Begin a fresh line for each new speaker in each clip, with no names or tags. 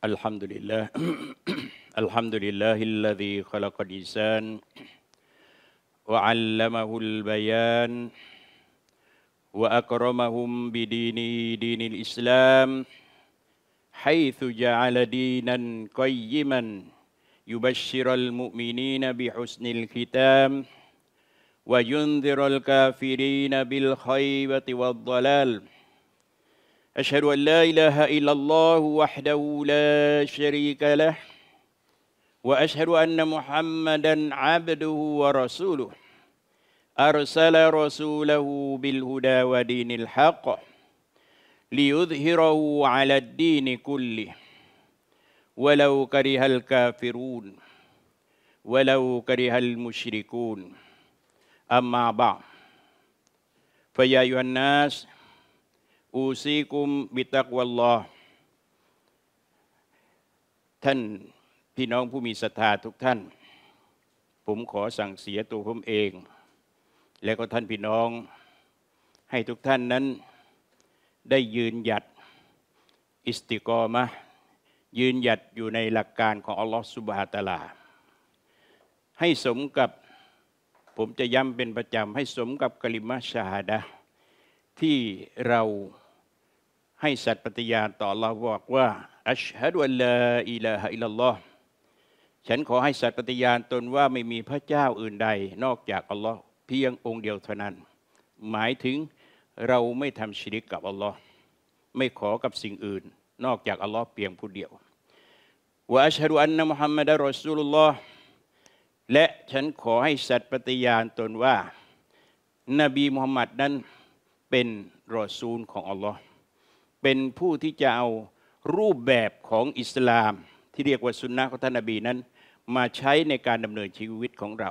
الحمد لله الحمد لله الذي خلق الإنسان وعلمه البيان وأكرمهم بدينه دين الإسلام حيث جعل دينا قيما يبشر المؤمنين بحسن الختام وينذر الكافرين بالخيبة والضلال أشهد أن لا إله إلا الله وحده لا شريك له وأشهد أن محمدا عبده ورسوله أرسل رسوله بالهدى ودين الحق ليظهره على الدين كله ولو كره الكافرون ولو كره المشركون أما بعد فيا أيها الناس อูซีกุมบิตักวัลลอท่านพี่น้องผู้มีศรัทธาทุกท่าน ผมขอสั่งเสียตัวผมเอง และก็ท่าน พี่น้อง ให้ทุกท่านนั้น ได้ยืนหยัดอิสติกอมะยืนหยัดอยู่ในหลักการของอัลลอฮฺสุบฮาตาลา ให้สมกับผมจะย้ำเป็นประจำให้สมกับกลิมะชาฮาดะที่เราให้สัตย์ปฏิญาณต่อเราบอกว่าอัชฮะดุลลาอิลาฮะอิลลอฮ์ฉันขอให้สัตย์ปฏิญาณตนว่าไม่มีพระเจ้าอื่นใดนอกจากอัลลอฮ์เพียงองค์เดียวเท่านั้น หมายถึงเราไม่ทำชิริกกับอัลลอฮ์ไม่ขอกับสิ่งอื่น นอกจากอัลลอฮ์เพียงผู้เดียวว่าอัชฮะดุอันนะมุฮัมมัดรอสูลุลลอฮ์และฉันขอให้สัตย์ปฏิญาณตนว่านบีมุฮัมมัดนั้นเป็นรอซูลของอัลลอฮ์เป็นผู้ที่จะเอารูปแบบของอิสลามที่เรียกว่าสุนนะของท่านนบีนั้น มาใช้ในการดำเนินชีวิตของเรา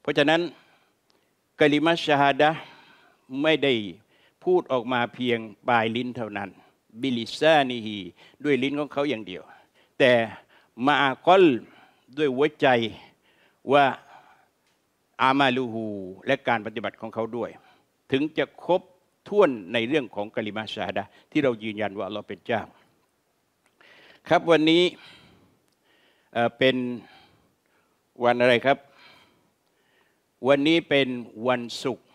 เพราะฉะนั้นกลิมัชฮาดะไม่ได้พูดออกมาเพียงปลายลิ้นเท่านั้น บิลิซานีฮีด้วยลิ้นของเขาอย่างเดียว แต่มาอากลด้วยหัวใจว่าอามาลูฮูและการปฏิบัติของเขาด้วยถึงจะครบถ้วนในเรื่องของกลิมาชาดะที่เรายืนยันว่าเราเป็นเจ้า ครับวันนี้เป็นวันอะไรครับ วันนี้เป็นวันศุกร์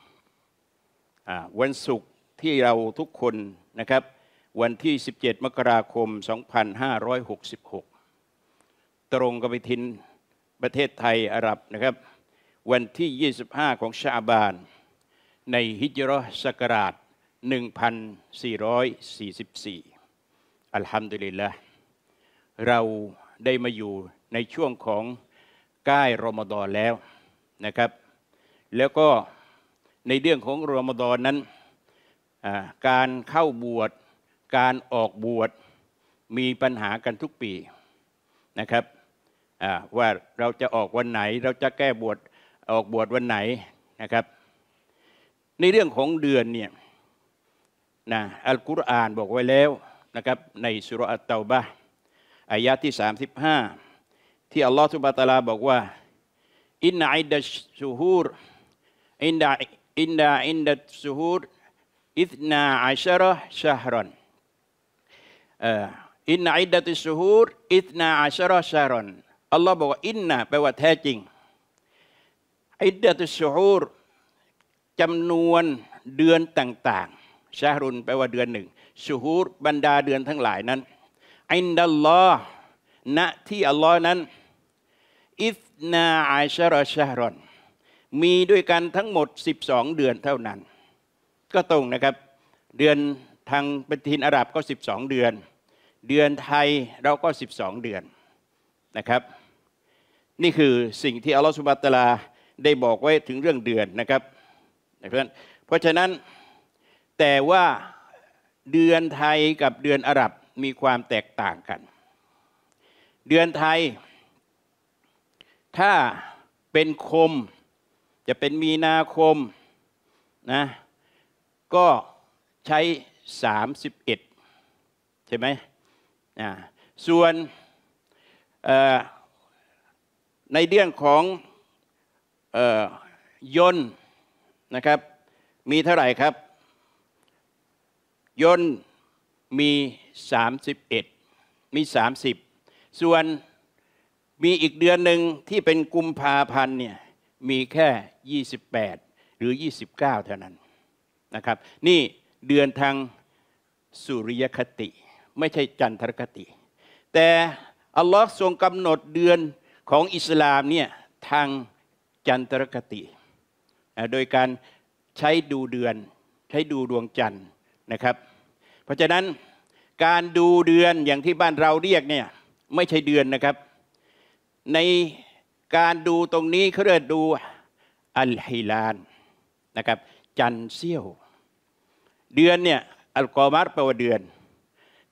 วันศุกร์ที่เราทุกคนนะครับวันที่ 17 มกราคม 2566 ตรงกับไทินประเทศไทยอาหรับนะครับ วันที่ 25 ของชาบานในฮิจรัชกราช 1444 อัลฮัมดุลิลละ เราได้มาอยู่ในช่วงของใกล้รอมฎอนแล้วนะครับ แล้วก็ในเรื่องของรอมฎอนนั้น การเข้าบวช การออกบวชมีปัญหากันทุกปีนะครับว่าเราจะออกวันไหน เราจะแก้บวชออกบวชวันไหนนะครับในเรื่องของเดือนเนี่ยนะอัลกุรอานบอกไว้แล้วนะครับในสุรอัตเตาบะอายะที่ 35ที่อัลลอฮฺสุบะตาลาบอกว่าอินอิดัซุฮูรอินดาอินดาอินดัซุฮูรอิทนาอัชรอชาฮรอนอินอิดัติสฮูรอิทนาอัชรอชาฮรอนอัลลอฮ์บอกว่าอินนาแปลว่าแท้จริงอิดัติสฮูรจำนวนเดือนต่างๆ ชารุนแปลว่าเดือนหนึ่งชูฮูรบรรดาเดือนทั้งหลายนั้น อินดัลลอฮ์ณที่อัลลอฮ์นั้น อิสนาอัชรอชารอนมีด้วยกันทั้งหมด 12 เดือนเท่านั้น ก็ตรงนะครับ เดือนทางปฏิทินอาหรับก็12 เดือน เดือนไทยเราก็ 12 เดือนนะครับ นี่คือสิ่งที่อัลลอฮฺสุบะตลาได้บอกไว้ถึงเรื่องเดือนนะครับนะเพื่อนเพราะฉะนั้นแต่ว่าเดือนไทยกับเดือนอาหรับ มีความแตกต่างกัน เดือนไทย ถ้าเป็นคมจะเป็นมีนาคมนะก็ใช้ 31 ใช่ไหมนะส่วนในเรื่องของยนต์นะครับมีเท่าไหร่ครับ ยนมี 31มี30 ส่วนมีอีกเดือนหนึ่งที่เป็นกุมภาพันธ์เนี่ยมีแค่ 28 หรือ 29 เท่านั้นนะครับนี่เดือนทางสุริยคติ ไม่ใช่จันทรคติ แต่อัลลอฮ์ทรงกำหนดเดือนของอิสลามเนี่ยทางจันทรคติโดยการใช้ดูเดือน ใช้ดูดวงจันทร์นะครับ เพราะฉะนั้นการดูเดือนอย่างที่บ้านเราเรียกเนี่ยไม่ใช่เดือนนะครับในการดูตรงนี้เขาเรียกดูอัลฮิลานนะครับ จันเซี่ยว เดือนเนี่ยอัลกอมัรแปลว่าเดือน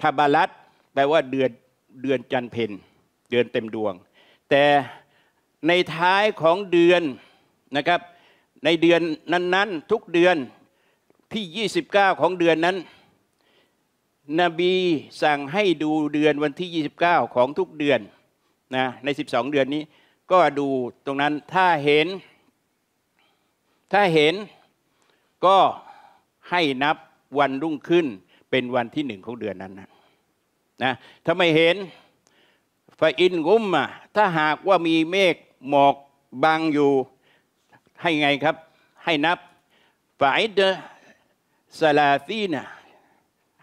ทาบาลัดแปลว่าเดือนเดือนจันเพนเดือนเต็มดวง แต่ในท้ายของเดือนนะครับในเดือนนั้นๆ ทุกเดือนที่ 29 ของเดือนนั้น นบีสั่งให้ดูเดือนวันที่ 29 ของทุกเดือนนะใน 12 เดือนนี้ก็ดูตรงนั้นถ้าเห็น ถ้าเห็นก็ให้นับวันรุ่งขึ้นเป็นวันที่หนึ่งของเดือนนั้นนะนะถ้าไม่เห็นฟาอินกุมมะถ้าหากว่ามีเมฆหมอกบังอยู่ให้ไงครับให้นับฝ่ายเดสลาซีนะ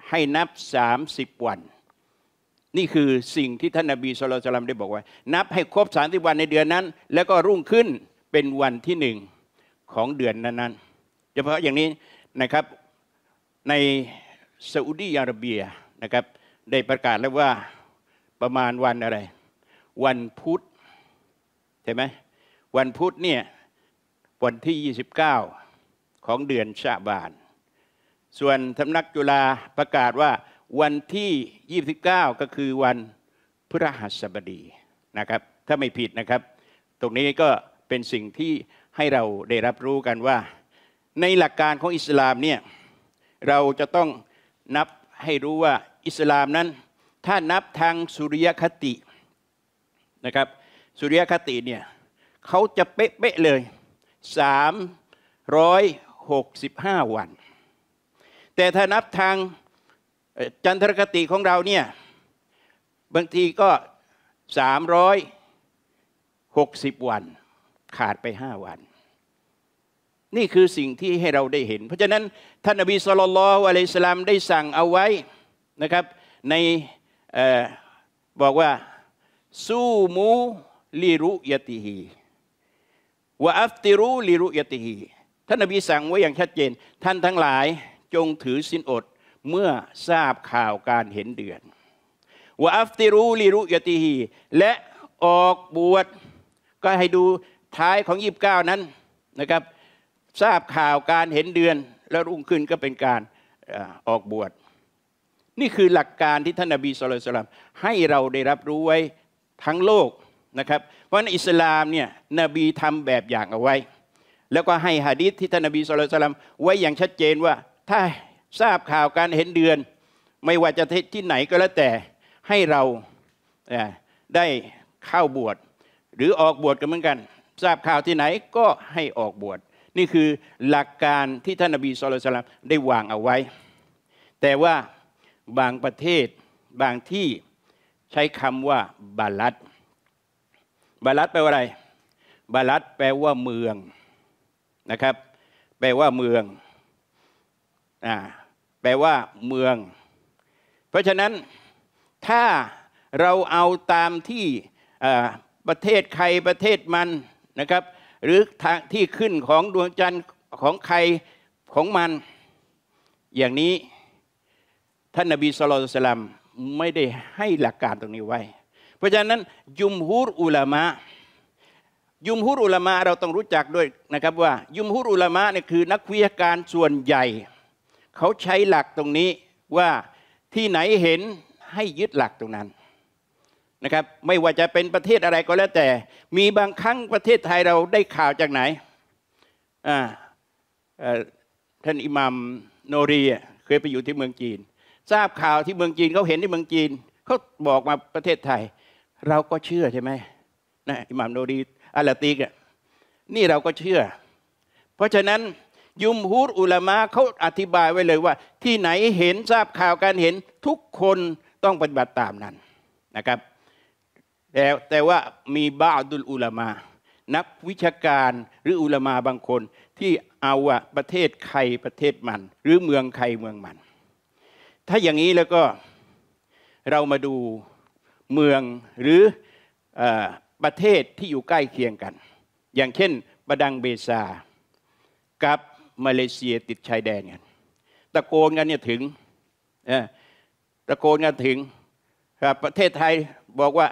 ให้นับสามิบวัน นี่คือสิ่งที่ท่านนาบีสุลต่านได้บอกไว้นับให้ครบสามิบวันในเดือนนั้น แล้วก็รุ่งขึ้นเป็นวันที่หนึ่งของเดือนนั้น ๆเฉพาะอย่างนี้นะครับในซาอุดีอาระเบียนะครับได้ประกาศแล้วว่าประมาณวันอะไร วันพุธใช่ไหมวันพุธเนี่ยวันที่ 29 ของเดือนชาบาน ส่วนสำนักจุฬาประกาศว่า วันที่ 29 ก็คือวันพฤหัสบดีนะครับ ถ้าไม่ผิดนะครับ ตรงนี้ก็เป็นสิ่งที่ให้เราได้รับรู้กันว่าในหลักการของอิสลามเนี่ยเราจะต้องนับให้รู้ว่าอิสลามนั้น ถ้านับทางสุริยคตินะครับสุริยคติเนี่ยเขาจะเป๊ะๆเลย365 วัน แต่ถ้านับทางจันทรคติของเราเนี่ยบางทีก็360วันขาดไป5วัน นี่คือสิ่งที่ให้เราได้เห็น เพราะฉะนั้นท่านอบีสลลอวะลัยสลามได้สั่งเอาไว้นะครับ ในบอกว่าสู้มูลิรุยติฮีวะอัฟติรูลิรุยติฮีท่านนบีสั่งไว้อย่างชัดเจน ท่านทั้งหลายจงถือสินอดเมื่อทราบข่าวการเห็นเดือนวะอัฟติรูลิรุยติฮีและออกบวชก็ให้ดูท้ายของยีบเก้านั้นนะครับ ทราบข่าวการเห็นเดือนแล้วรุ่งขึ้นก็เป็นการออกบวช นี่คือหลักการที่ท่านนบีสุลต่านให้เราได้รับรู้ไว้ทั้งโลกนะครับเพราะในอิสลามเนี่ยนบีทำแบบอย่างเอาไว้ แล้วก็ให้หะดีษที่ท่านนบีสุลต่านไว้อย่างชัดเจนว่าถ้าทราบข่าวการเห็นเดือน ไม่ว่าจะที่ไหนก็แล้วแต่ให้เราได้เข้าบวชหรือออกบวชกันเหมือนกัน ทราบข่าวที่ไหนก็ให้ออกบวช นี่คือหลักการที่ท่านนบีสุลต่านได้วางเอาไว้ แต่ว่าบางประเทศบางที่ใช้คำว่าบาลัดบาลัดแปลว่าอะไร บาลัดแปลว่าเมืองนะครับแปลว่าเมืองอ่าแปลว่าเมือง เพราะฉะนั้นถ้าเราเอาตามที่ประเทศใครประเทศมันนะครับหรือทที่ขึ้นของดวงจันทร์ของใครของมัน อย่างนี้ ท่านนบีสุลต่านไม่ได้ให้หลักการตรงนี้ไว้ราะฉะนั้นยุมฮูรอุลามะ ยุมฮูรอุลามะเราต้องรู้จักด้วยนะครับว่ายุมฮูรอุลามะเนี่ยคือนักวิทยาการส่วนใหญ่ เขาใช้หลักตรงนี้ว่าที่ไหนเห็นให้ยึดหลักตรงนั้นนะครับไม่ว่าจะเป็นประเทศอะไรก็แล้วแต่ มีบางครั้งประเทศไทยเราได้ข่าวจากไหนอ่าท่านอิหมัมโนรีเคยไปอยู่ที่เมืองจีน ทราบข่าวที่เมืองจีนเขาเห็นที่เมืองจีนเขาบอกมาประเทศไทยเราก็เชื่อใช่ไหมนะอิหม่ามโนดีอัลติกนี่เราก็เชื่อ เพราะฉะนั้นยุมฮูดอุลามะเขาอธิบายไว้เลยว่า ที่ไหนเห็นทราบข่าวการเห็นทุกคนต้องปฏิบัติตามนั้นนะครับ แต่แต่ว่ามีบาดุลอุลามะนักวิชาการหรืออุลามะบางคน ที่เอาว่าประเทศใครประเทศมัน หรือเมืองใครเมืองมัน ถ้าอย่างนี้แล้วก็เรามาดูเมืองหรืออประเทศที่อยู่ใกล้เคียงกัน อย่างเช่นบดังเบซา กับมาเลเซียติดชายแดนกันตะโกนกันเนี่ยถึงตะโกนกันถึงประเทศไทยบอกว่า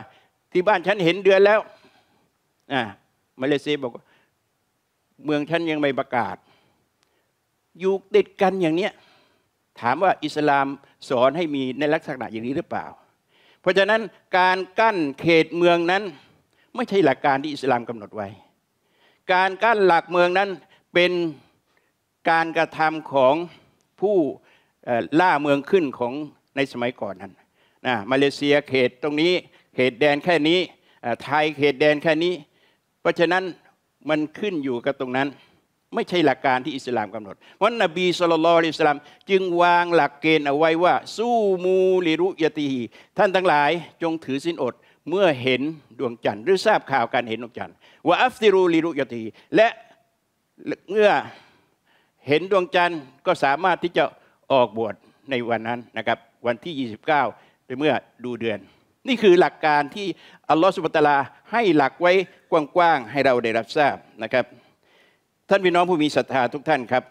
ที่บ้านฉันเห็นเดือนแล้วมาเลเซียบอกเมืองฉันยังไม่ประกาศอยู่ติดกันอย่างเนี้ยถามว่าอิสลามสอนให้มีในลักษณะอย่างนี้หรือเปล่าเพราะฉะนั้นการกั้นเขตเมืองนั้นไม่ใช่หลักการที่อิสลามกำหนดไว้ การกั้นหลักเมืองนั้นเป็นการกระทำของผู้ล่าเมืองขึ้นของในสมัยก่อนนั้นนะมาเลเซียเขตตรงนี้เขตแดนแค่นี้ไทยเขตแดนแค่นี้ เพราะฉะนั้นมันขึ้นอยู่กับตรงนั้นไม่ใช่หลักการที่อิสลามกำหนดวันนบีสุลต่านอิสลามจึงวางหลักเกณฑ์เอาไว้ว่าสู้มูลิรุยตีท่านทั้งหลายจงถือสินอดเมื่อเห็นดวงจันทร์หรือทราบข่าวการเห็นดวงจันทร์ว่าอัฟติรูลิรุยตีและเมื่อเห็นดวงจันทร์ก็สามารถที่จะออกบวชในวันนั้นนะครับวันที่ 29เปเมื่อดูเดือน นี่คือหลักการที่อัลลอฮฺสุบตลาให้หลักไว้กว้างๆให้เราได้รับทราบนะครับท่านพี่น้องผู้มีศรัทธา ทุกท่านครับ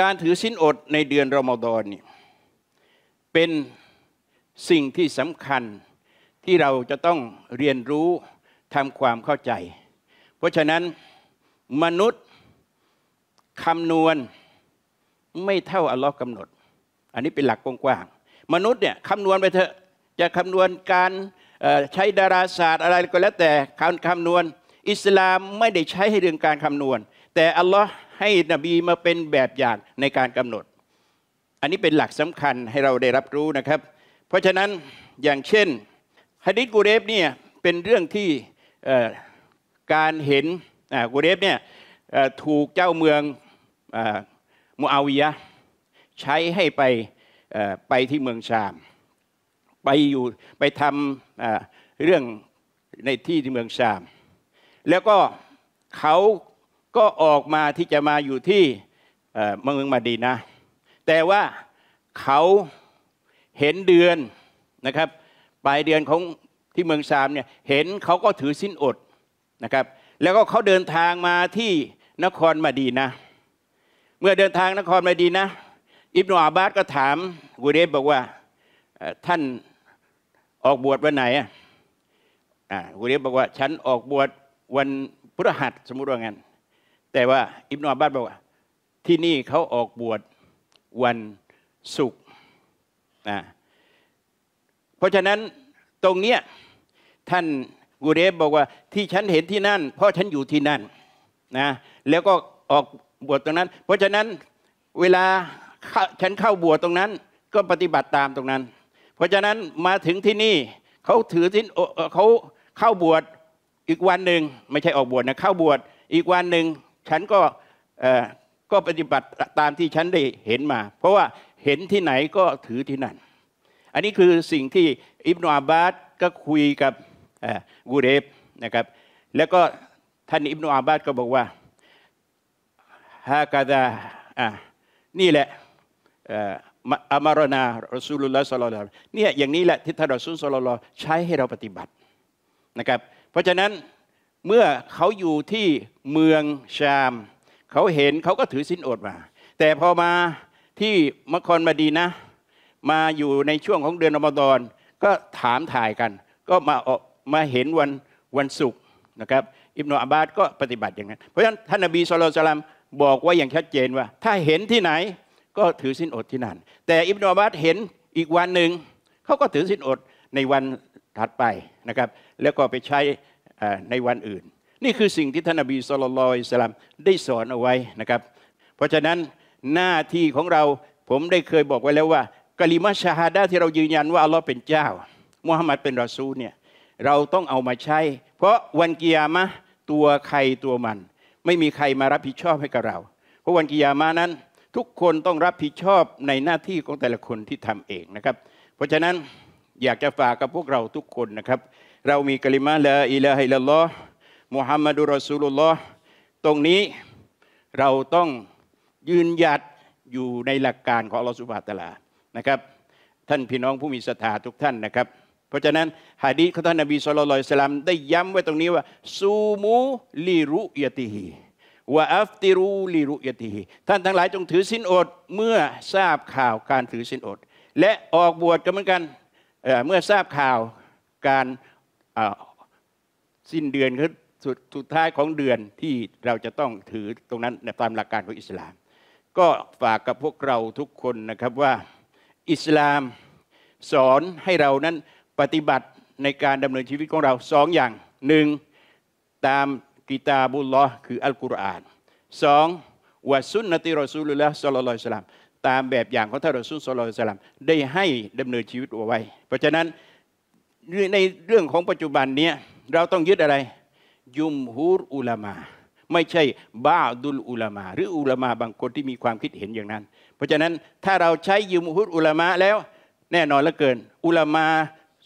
การถือสินอดในเดือนรอมฎอนนี่เป็นสิ่งที่สำคัญที่เราจะต้องเรียนรู้ทำความเข้าใจ เพราะฉะนั้นมนุษย์คำนวณไม่เท่าอัลลอฮ์กำหนด อันนี้เป็นหลักกว้างๆมนุษย์เนี่ยคำนวณไปเถอะ จะคำนวณการใช้ดาราศาสตร์อะไรก็แล้วแต่ารคำนวณอิสลามไม่ได้ใช้ให้เรื่องการคำนวณ แต่อัลลอฮ์ให้นบีมาเป็นแบบอย่างในการกำหนด อันนี้เป็นหลักสำคัญให้เราได้รับรู้นะครับ เพราะฉะนั้นอย่างเช่นฮะดิษกูเรฟเนี่ยเป็นเรื่องที่การเห็นกูเรฟเนี่ยถูกเจ้าเมืองมูอาวิยะใช้ให้ไปไปที่เมืองชาม ไปอยู่ไปทำเรื่องในที่ที่เมืองชามแล้วก็เขาก็ออกมาที่จะมาอยู่ที่เมืองมาดีนะ แต่ว่าเขาเห็นเดือนนะครับ ปลายเดือนของที่เมืองซามเนี่ย เห็นเขาก็ถือสิ้นอดนะครับ แล้วก็เขาเดินทางมาที่นครมาดีนะเมื่อเดินทางนครมาดีนะ อิบนาอาบาสก็ถามกูเดบบอกว่าท่านออกบวชวันไหนอ่ะกูเดบบอกว่าฉันออกบวชวันพฤหัสสมมุติว่างั้นแต่ว่าอิบนอบาตบอกว่า ที่นี่เขาออกบวชวันศุกร์นะเพราะฉะนั้นตรงเนี้ยท่านกูเรฟบอกว่าที่ฉันเห็นที่นั่น เพราะฉันอยู่ที่นั่นนะแล้วก็ออกบวชตรงนั้น เพราะฉะนั้นเวลาฉันเข้าบวชตรงนั้นก็ปฏิบัติตามตรงนั้น เพราะฉะนั้นมาถึงที่นี่เขาถือที่เขาเข้าบวชอีกวันหนึ่ง ไม่ใช่ออกบวชนะ เข้าบวชอีกวันหนึ่ง ฉันก็ก็ปฏิบัติตามที่ฉันได้เห็นมา เพราะว่าเห็นที่ไหนก็ถือที่นั่น อันนี้คือสิ่งที่อิบนาบาสก็คุยกับกูเรฟนะครับ แล้วก็ท่านอิบนาบาสก็บอกว่าฮากาดาอ่านี่แหละอามารนารอสูลุลลอฮ์สลลัลเนี่ยอย่างนี้แหละที่ท่านรอสุลสลลัลใช้ให้เราปฏิบัตินะครับเพราะฉะนั้นเมื่อเขาอยู่ที่เมืองชาม เขาเห็นเขาก็ถือสินอดมา แต่พอมาที่มคนมาดีนะมาอยู่ในช่วงของเดือนอมฎอนก็ถามถ่ายกัน ก็มาออกมาเห็นวันวันศุกร์นะครับ อิบนาอับบาสก็ปฏิบัติอย่างนั้นเพราะฉะนั้นท่านนบีสุลต่านบอกว่าอย่างชัดเจนว่า ถ้าเห็นที่ไหนก็ถือสินอดที่นั่น แต่อิบนาอับบาสเห็นอีกวันหนึ่งเขาก็ถือสินอดในวันถัดไปนะครับแล้วก็ไปใช้ในวันอื่น นี่คือสิ่งที่ท่านอบีสุลลอยสลามได้สอนเอาไว้นะครับ เพราะฉะนั้นหน้าที่ของเราผมได้เคยบอกไว้แล้วว่ากะลิมาชาฮาดาที่เรายืนยันว่าอัลลอฮ์เป็นเจ้ามุฮัมมัดเป็นรอซูลเนี่ยเราต้องเอามาใช้ เพราะวันกิยามะตัวใครตัวมัน ไม่มีใครมารับผิดชอบให้กับเรา เพราะวันกิยามะนั้นทุกคนต้องรับผิดชอบในหน้าที่ของแต่ละคนที่ทำเองนะครับ เพราะฉะนั้นอยากจะฝากกับพวกเราทุกคนนะครับ เรามีกลิมาลาอิลาฮิลลอห์มุฮัมมัดุรอซูลุลลอฮ์ตรงนี้เราต้องยืนหยัดอยู่ในหลักการของอัลลอฮฺสุบฮฺตะลานะครับท่านพี่น้องผู้มีศรัทธาทุกท่านนะครับ เพราะฉะนั้นฮะดีของท่านนบีสุลต่านสลามได้ย้ำไว้ตรงนี้ว่าซูมูลิรุยติฮีวะอัฟติรูลิรุยติฮีท่านทั้งหลายจงถือสินอดเมื่อทราบข่าวการถือสินอด และออกบวชก็เหมือนกันเมื่อทราบข่าวการสิ้นเดือนคือสสุดท้ายของเดือนที่เราจะต้องถือตรงนั้นตามหลักการของอิสลาม ก็ฝากกับพวกเราทุกคนนะครับว่าอิสลามสอนให้เรานั้นปฏิบัติในการดำเนินชีวิตของเราสองอย่างหนึ่ง ตามกิตาบุลลอคืออัลกุรอานสองวะซุนนติรอซูลุลลอฮ์สัลลัลลอฮุสลามตามแบบอย่างของท่านรอซูลสุลต่านได้ให้ดำเนินชีวิตเอาไว้เพราะฉะนั้นในเรื่องของปัจจุบันเนี้ยเราต้องยึดอะไรยุมฮูรอุลามาไม่ใช่บ้าดุลอุลามาหรืออุลามาบางคนที่มีความคิดเห็นอย่างนั้น เพราะฉะนั้นถ้าเราใช้ยุมฮูรอุลามาแล้วแน่นอนละเกิน อุลามา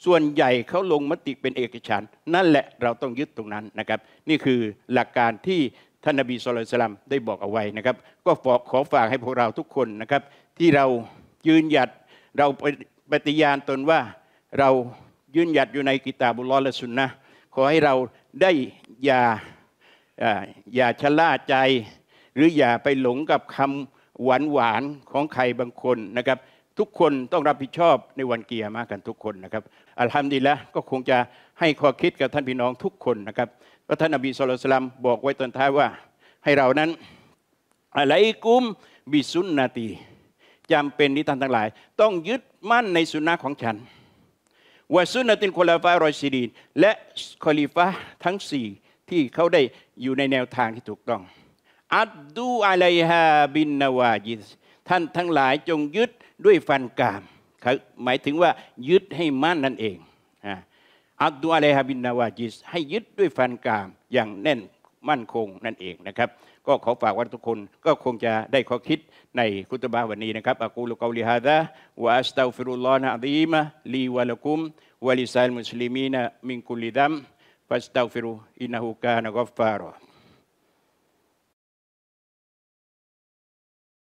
ส่วนใหญ่เขาลงมติเป็นเอกฉันนั่นแหละเราต้องยึดตรงนั้นนะครับนี่คือหลักการที่ท่านนบีสุลต่านได้บอกเอาไว้นะครับ ก็ขอฝากให้พวกเราทุกคนนะครับ ที่เรายืนหยัดเราปฏิญาณตนว่าเรายืนหยัดอยู่ในกิตาบุลลอและสุนนะขอให้เราได้อย่าอย่าชะล่าใจ หรืออย่าไปหลงกับคำหวานหวานของใครบางคนนะครับ ทุกคนต้องรับผิดชอบในวันเกียร์มากันทุกคนนะครับอัลฮัมดีแล้วก็คงจะให้ข้อคิดกับท่านพี่น้องทุกคนนะครับก็ท่านอบีสุลสลามบอกไว้ตอนท้ายว่า ให้เรานั้นอะไรกุมบิสุนนาตี จำเป็นที่ท่านทั้งหลาย ต้องยึดมั่นในสุนนะของฉันวาสุนนตินคลาฟารอยซีดีนและคอลิฟะทั้งสี่ที่เขาได้อยู่ในแนวทางที่ถูกต้อง อัดดูอะไลฮาบินนาวาจิสท่านทั้งหลายจงยึดด้วยฟันกาม หมายถึงว่ายึดให้มั่นนั่นเองอัดดูอะไรฮาบินนาวาจิสให้ยึดด้วยฟันกราม อย่างแน่นมั่นคงนั่นเองนะครับก็ขอฝากว่าทุกคนก็คงจะได้ข้อคิดในคุตบาวันนี้นะครับอากูลกาลิฮาดะวะอัสตาฟิรุลลอฮ์นะอัลีมะลีวะลักุมวะลิซาลมุสลิมีนะมินกุลิดัมฟัสตาฟิรุอินนะฮูกานะกัฟฟาระ